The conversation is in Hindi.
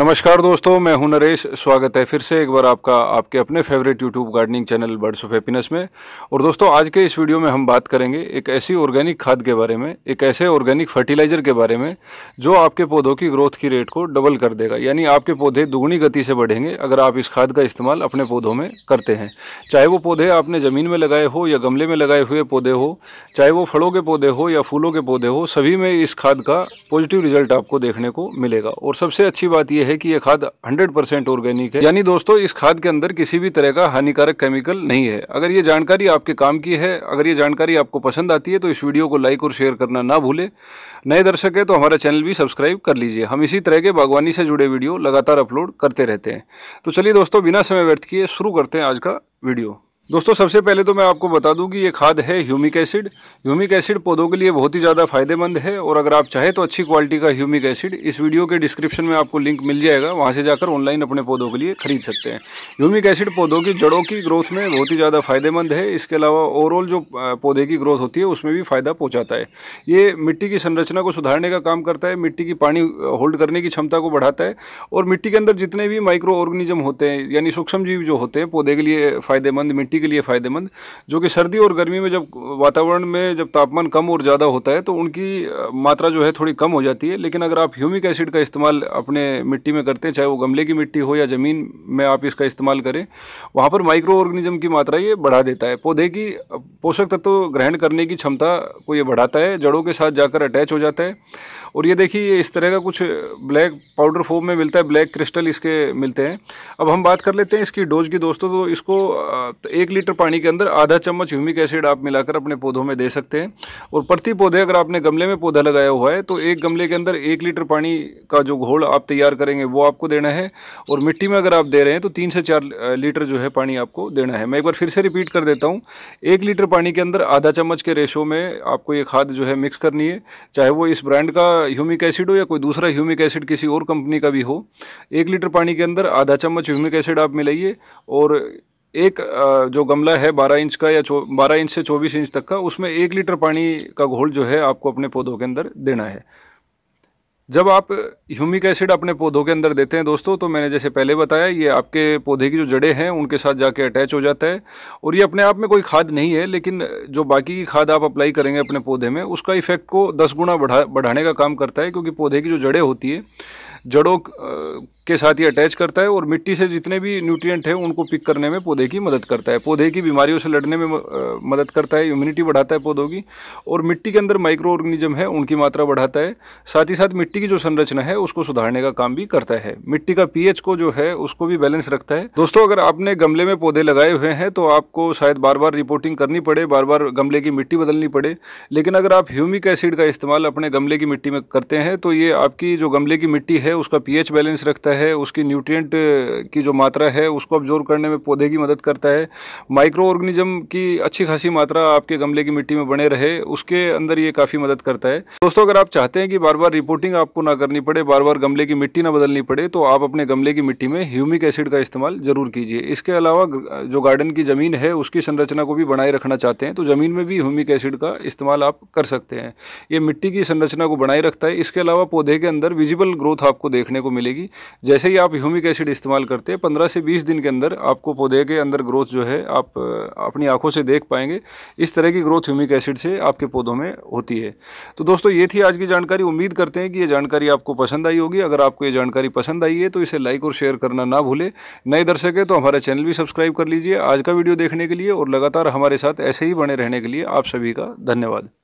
नमस्कार दोस्तों मैं हूं नरेश स्वागत है फिर से एक बार आपका आपके अपने favourite YouTube gardening channel Birds of Happiness में और दोस्तों आज के इस वीडियो में हम बात करेंगे एक ऐसी ऑर्गेनिक खाद के बारे में एक ऐसे ऑर्गेनिक फर्टिलाइज़र के बारे में जो आपके पौधों की ग्रोथ की रेट को डबल कर देगा यानी आपके पौधे दुगुनी गति से बढ़ेंगे अगर आप इस खाद का इस्तेमाल अपने पौधों में करते हैं चाहे वो पौधे आपने ज़मीन में लगाए हो या गमले में लगाए हुए पौधे हो चाहे वो फलों के पौधे हो या फूलों के पौधे हो सभी में इस खाद का पॉजिटिव रिजल्ट आपको देखने को मिलेगा और सबसे अच्छी बात यह है कि यह खाद 100 परसेंट ऑर्गेनिक है यानी दोस्तों इस खाद के अंदर किसी भी तरह का हानिकारक केमिकल नहीं है अगर ये जानकारी आपके काम की है अगर ये जानकारी आपको पसंद आती है तो इस वीडियो को लाइक और शेयर करना ना भूले नए दर्शक है तो हमारा चैनल भी सब्सक्राइब कर लीजिए हम इसी तरह के बागवानी से जुड़े वीडियो लगातार अपलोड करते रहते हैं तो चलिए दोस्तों बिना समय व्यर्थ किए शुरू करते हैं आज का वीडियो दोस्तों सबसे पहले तो मैं आपको बता दूं कि ये खाद है ह्यूमिक एसिड ह्यूमिक एसिड पौधों के लिए बहुत ही ज़्यादा फायदेमंद है और अगर आप चाहें तो अच्छी क्वालिटी का ह्यूमिक एसिड इस वीडियो के डिस्क्रिप्शन में आपको लिंक मिल जाएगा वहाँ से जाकर ऑनलाइन अपने पौधों के लिए खरीद सकते हैं ह्यूमिक एसिड पौधों की जड़ों की ग्रोथ में बहुत ही ज़्यादा फायदेमंद है इसके अलावा ओवरऑल जो पौधे की ग्रोथ होती है उसमें भी फ़ायदा पहुँचाता है ये मिट्टी की संरचना को सुधारने का काम करता है मिट्टी की पानी होल्ड करने की क्षमता को बढ़ाता है और मिट्टी के अंदर जितने भी माइक्रो ऑर्गेनिज्म होते हैं यानी सूक्ष्म जीव जो होते हैं पौधे के लिए फ़ायदेमंद मिट्टी के लिए फ़ायदेमंद जो कि सर्दी और गर्मी में जब वातावरण में जब तापमान कम और ज़्यादा होता है तो उनकी मात्रा जो है थोड़ी कम हो जाती है लेकिन अगर आप ह्यूमिक एसिड का इस्तेमाल अपने मिट्टी में करते हैं चाहे वो गमले की मिट्टी हो या ज़मीन में आप इसका इस्तेमाल करें वहाँ पर माइक्रो ऑर्गेनिज्म की मात्रा ये बढ़ा देता है पौधे की पोषक तत्व ग्रहण करने की क्षमता को ये बढ़ाता है जड़ों के साथ जाकर अटैच हो जाता है और ये देखिए इस तरह का कुछ ब्लैक पाउडर फॉर्म में मिलता है ब्लैक क्रिस्टल इसके मिलते हैं अब हम बात कर लेते हैं इसकी डोज की दोस्तों तो इसको तो एक एक लीटर पानी के अंदर आधा चम्मच ह्यूमिक एसिड आप मिलाकर अपने पौधों में दे सकते हैं और प्रति पौधे अगर आपने गमले में पौधा लगाया हुआ है तो एक गमले के अंदर एक लीटर पानी का जो घोल आप तैयार करेंगे वो आपको देना है और मिट्टी में अगर आप दे रहे हैं तो तीन से चार लीटर जो है पानी आपको देना है मैं एक बार फिर से रिपीट कर देता हूँ एक लीटर पानी के अंदर आधा चम्मच के रेशो में आपको ये खाद जो है मिक्स करनी है चाहे वो इस ब्रांड का ह्यूमिक एसिड हो या कोई दूसरा ह्यूमिक एसिड किसी और कंपनी का भी हो एक लीटर पानी के अंदर आधा चम्मच ह्यूमिक एसिड आप मिलाइए और एक जो गमला है 12 इंच का या 12 इंच से 24 इंच तक का उसमें एक लीटर पानी का घोल जो है आपको अपने पौधों के अंदर देना है जब आप ह्यूमिक एसिड अपने पौधों के अंदर देते हैं दोस्तों तो मैंने जैसे पहले बताया ये आपके पौधे की जो जड़ें हैं उनके साथ जाके अटैच हो जाता है और ये अपने आप में कोई खाद नहीं है लेकिन जो बाकी की खाद आप अप्लाई करेंगे अपने पौधे में उसका इफेक्ट को दस गुना बढ़ा बढ़ाने का काम करता है क्योंकि पौधे की जो जड़ें होती है जड़ों के साथ ही अटैच करता है और मिट्टी से जितने भी न्यूट्रिएंट हैं उनको पिक करने में पौधे की मदद करता है पौधे की बीमारियों से लड़ने में मदद करता है इम्यूनिटी बढ़ाता है पौधों की और मिट्टी के अंदर माइक्रो ऑर्गेनिज्म है उनकी मात्रा बढ़ाता है साथ ही साथ मिट्टी की जो संरचना है उसको सुधारने का काम भी करता है मिट्टी का पी को जो है उसको भी बैलेंस रखता है दोस्तों अगर आपने गमले में पौधे लगाए हुए हैं तो आपको शायद बार बार रिपोर्टिंग करनी पड़े बार बार गमले की मिट्टी बदलनी पड़े लेकिन अगर आप ह्यूमिक एसिड का इस्तेमाल अपने गमले की मिट्टी में करते हैं तो ये आपकी जो गमले की मिट्टी है है उसका पीएच बैलेंस रखता है उसकी न्यूट्रिएंट की जो मात्रा है उसको ऑब्जोर्व करने में पौधे की मदद करता है माइक्रो ऑर्गेनिज्म की अच्छी खासी मात्रा आपके गमले की मिट्टी में बने रहे उसके अंदर ये काफ़ी मदद करता है दोस्तों अगर आप चाहते हैं कि बार बार रिपोर्टिंग आपको ना करनी पड़े बार बार गमले की मिट्टी ना बदलनी पड़े तो आप अपने गमले की मिट्टी में ह्यूमिक एसिड का इस्तेमाल ज़रूर कीजिए इसके अलावा जो गार्डन की ज़मीन है उसकी संरचना को भी बनाए रखना चाहते हैं तो ज़मीन में भी ह्यूमिक एसिड का इस्तेमाल आप कर सकते हैं ये मिट्टी की संरचना को बनाए रखता है इसके अलावा पौधे के अंदर विजिबल ग्रोथ आप आपको देखने को मिलेगी जैसे ही आप ह्यूमिक एसिड इस्तेमाल करते हैं पंद्रह से बीस दिन के अंदर आपको पौधे के अंदर ग्रोथ जो है आप अपनी आंखों से देख पाएंगे इस तरह की ग्रोथ ह्यूमिक एसिड से आपके पौधों में होती है तो दोस्तों ये थी आज की जानकारी उम्मीद करते हैं कि ये जानकारी आपको पसंद आई होगी अगर आपको ये जानकारी पसंद आई है तो इसे लाइक और शेयर करना ना भूलें नए दर्शक है तो हमारा चैनल भी सब्सक्राइब कर लीजिए आज का वीडियो देखने के लिए और लगातार हमारे साथ ऐसे ही बने रहने के लिए आप सभी का धन्यवाद